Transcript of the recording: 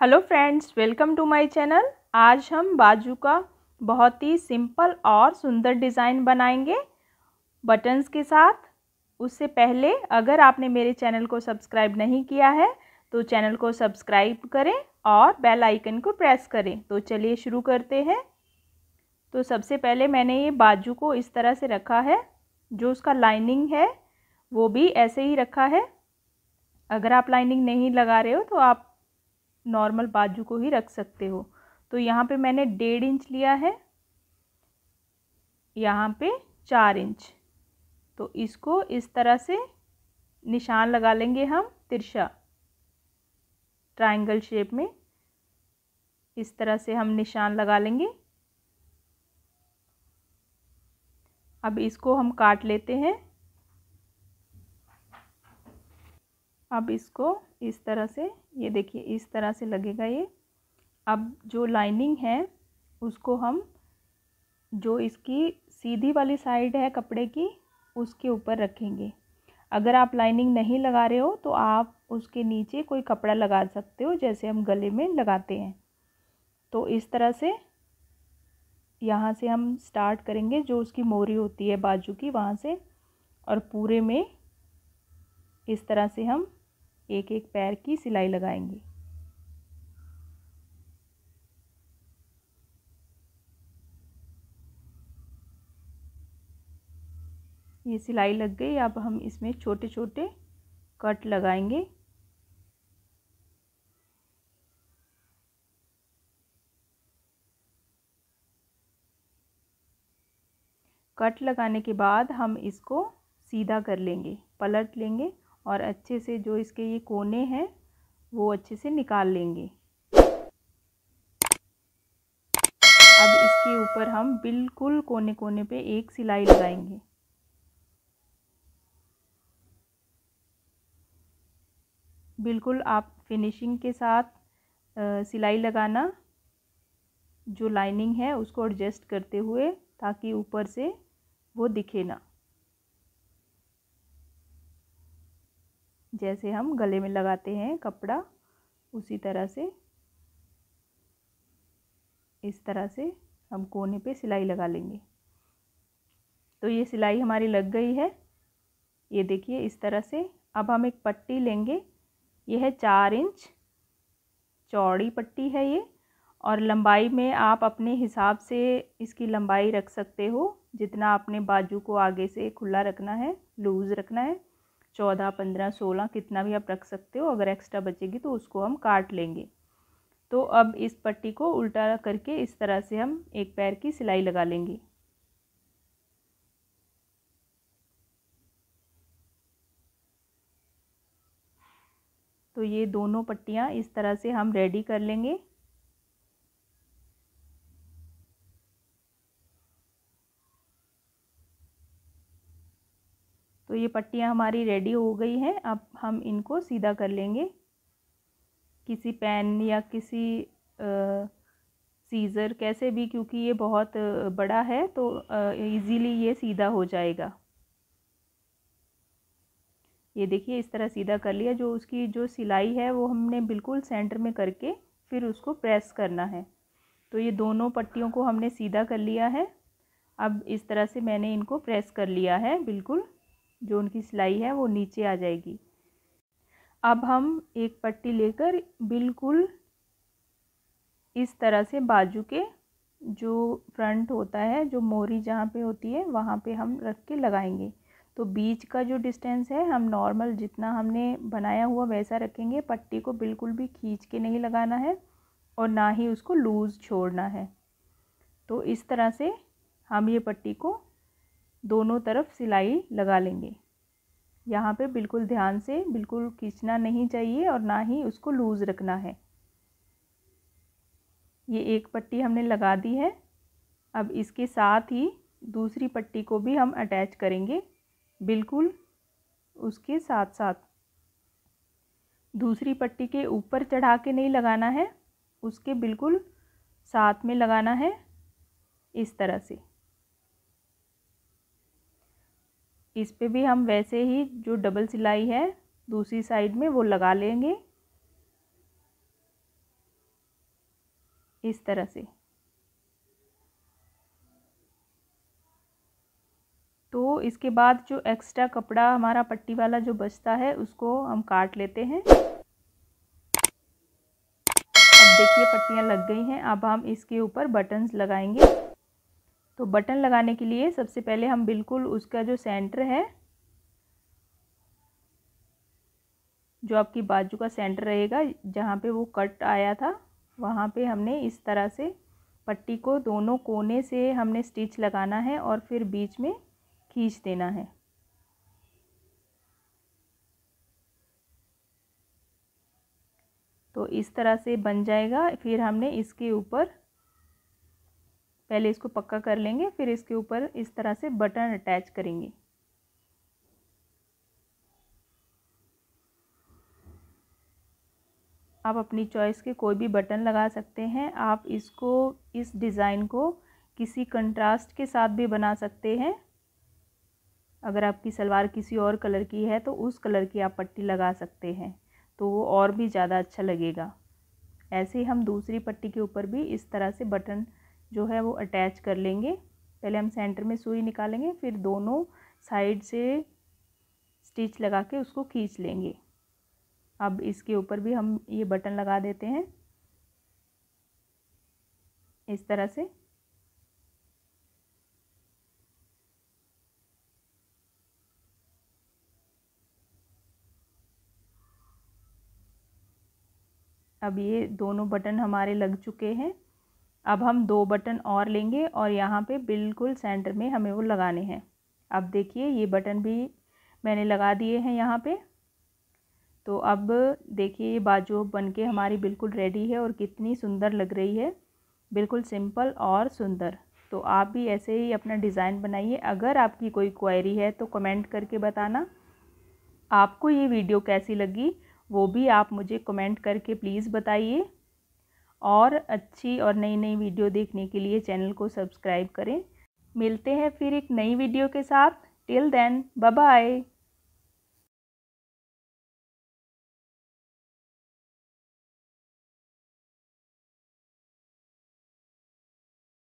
hello friends welcome to my channel आज हम बाजू का बहुत ही सिंपल और सुंदर डिज़ाइन बनाएंगे बटन्स के साथ उससे पहले अगर आपने मेरे चैनल को सब्सक्राइब नहीं किया है तो चैनल को सब्सक्राइब करें और बेल आइकन को प्रेस करें तो चलिए शुरू करते हैं तो सबसे पहले मैंने ये बाजू को इस तरह से रखा है जो उसका लाइनिंग है वो भी ऐसे ही रखा है अगर आप लाइनिंग नहीं लगा रहे हो तो आप नॉर्मल बाजू को ही रख सकते हो तो यहाँ पे मैंने डेढ़ इंच लिया है यहाँ पे चार इंच तो इसको इस तरह से निशान लगा लेंगे हम तिरछा ट्रायंगल शेप में इस तरह से हम निशान लगा लेंगे अब इसको हम काट लेते हैं अब इसको इस तरह से ये देखिए इस तरह से लगेगा ये अब जो लाइनिंग है उसको हम जो इसकी सीधी वाली साइड है कपड़े की उसके ऊपर रखेंगे अगर आप लाइनिंग नहीं लगा रहे हो तो आप उसके नीचे कोई कपड़ा लगा सकते हो जैसे हम गले में लगाते हैं तो इस तरह से यहाँ से हम स्टार्ट करेंगे जो उसकी मोरी होती है बाजू की वहाँ से और पूरे में इस तरह से हम एक एक पैर की सिलाई लगाएंगे ये सिलाई लग गई अब हम इसमें छोटे छोटे कट लगाएंगे कट लगाने के बाद हम इसको सीधा कर लेंगे पलट लेंगे और अच्छे से जो इसके ये कोने हैं वो अच्छे से निकाल लेंगे अब इसके ऊपर हम बिल्कुल कोने कोने पे एक सिलाई लगाएंगे बिल्कुल आप फिनिशिंग के साथ आ, सिलाई लगाना जो लाइनिंग है उसको एडजस्ट करते हुए ताकि ऊपर से वो दिखे ना जैसे हम गले में लगाते हैं कपड़ा उसी तरह से इस तरह से हम कोने पे सिलाई लगा लेंगे तो ये सिलाई हमारी लग गई है ये देखिए इस तरह से अब हम एक पट्टी लेंगे यह है चार इंच चौड़ी पट्टी है ये और लंबाई में आप अपने हिसाब से इसकी लंबाई रख सकते हो जितना आपने बाजू को आगे से खुला रखना है लूज़ रखना है चौदह पंद्रह सोलह कितना भी आप रख सकते हो अगर एक्स्ट्रा बचेगी तो उसको हम काट लेंगे तो अब इस पट्टी को उल्टा करके इस तरह से हम एक पैर की सिलाई लगा लेंगे तो ये दोनों पट्टियाँ इस तरह से हम रेडी कर लेंगे तो ये पट्टियाँ हमारी रेडी हो गई हैं अब हम इनको सीधा कर लेंगे किसी पेन या किसी सीज़र कैसे भी क्योंकि ये बहुत बड़ा है तो इजीली ये सीधा हो जाएगा ये देखिए इस तरह सीधा कर लिया जो उसकी जो सिलाई है वो हमने बिल्कुल सेंटर में करके फिर उसको प्रेस करना है तो ये दोनों पट्टियों को हमने सीधा कर लिया है अब इस तरह से मैंने इनको प्रेस कर लिया है बिल्कुल जो उनकी सिलाई है वो नीचे आ जाएगी अब हम एक पट्टी लेकर बिल्कुल इस तरह से बाजू के जो फ्रंट होता है जो मोरी जहाँ पे होती है वहाँ पे हम रख के लगाएंगे तो बीच का जो डिस्टेंस है हम नॉर्मल जितना हमने बनाया हुआ वैसा रखेंगे पट्टी को बिल्कुल भी खींच के नहीं लगाना है और ना ही उसको लूज़ छोड़ना है तो इस तरह से हम ये पट्टी को दोनों तरफ सिलाई लगा लेंगे यहाँ पे बिल्कुल ध्यान से बिल्कुल खींचना नहीं चाहिए और ना ही उसको लूज़ रखना है ये एक पट्टी हमने लगा दी है अब इसके साथ ही दूसरी पट्टी को भी हम अटैच करेंगे बिल्कुल उसके साथ साथ दूसरी पट्टी के ऊपर चढ़ा के नहीं लगाना है उसके बिल्कुल साथ में लगाना है इस तरह से इस पे भी हम वैसे ही जो डबल सिलाई है दूसरी साइड में वो लगा लेंगे इस तरह से तो इसके बाद जो एक्स्ट्रा कपड़ा हमारा पट्टी वाला जो बचता है उसको हम काट लेते हैं अब देखिए पट्टियाँ लग गई हैं अब हम इसके ऊपर बटन्स लगाएंगे तो बटन लगाने के लिए सबसे पहले हम बिल्कुल उसका जो सेंटर है जो आपकी बाजू का सेंटर रहेगा जहाँ पे वो कट आया था वहाँ पे हमने इस तरह से पट्टी को दोनों कोने से हमने स्टिच लगाना है और फिर बीच में खींच देना है तो इस तरह से बन जाएगा फिर हमने इसके ऊपर पहले इसको पक्का कर लेंगे फिर इसके ऊपर इस तरह से बटन अटैच करेंगे आप अपनी चॉइस के कोई भी बटन लगा सकते हैं आप इसको इस डिज़ाइन को किसी कंट्रास्ट के साथ भी बना सकते हैं अगर आपकी सलवार किसी और कलर की है तो उस कलर की आप पट्टी लगा सकते हैं तो वो और भी ज़्यादा अच्छा लगेगा ऐसे ही हम दूसरी पट्टी के ऊपर भी इस तरह से बटन जो है वो अटैच कर लेंगे पहले हम सेंटर में सुई निकालेंगे फिर दोनों साइड से स्टिच लगा के उसको खींच लेंगे अब इसके ऊपर भी हम ये बटन लगा देते हैं इस तरह से अब ये दोनों बटन हमारे लग चुके हैं अब हम दो बटन और लेंगे और यहाँ पे बिल्कुल सेंटर में हमें वो लगाने हैं अब देखिए ये बटन भी मैंने लगा दिए हैं यहाँ पे तो अब देखिए ये बाजू बन के हमारी बिल्कुल रेडी है और कितनी सुंदर लग रही है बिल्कुल सिंपल और सुंदर तो आप भी ऐसे ही अपना डिज़ाइन बनाइए अगर आपकी कोई क्वेरी है तो कमेंट करके बताना आपको ये वीडियो कैसी लगी वो भी आप मुझे कमेंट करके प्लीज़ बताइए और अच्छी और नई नई वीडियो देखने के लिए चैनल को सब्सक्राइब करें मिलते हैं फिर एक नई वीडियो के साथ टिल देन बाय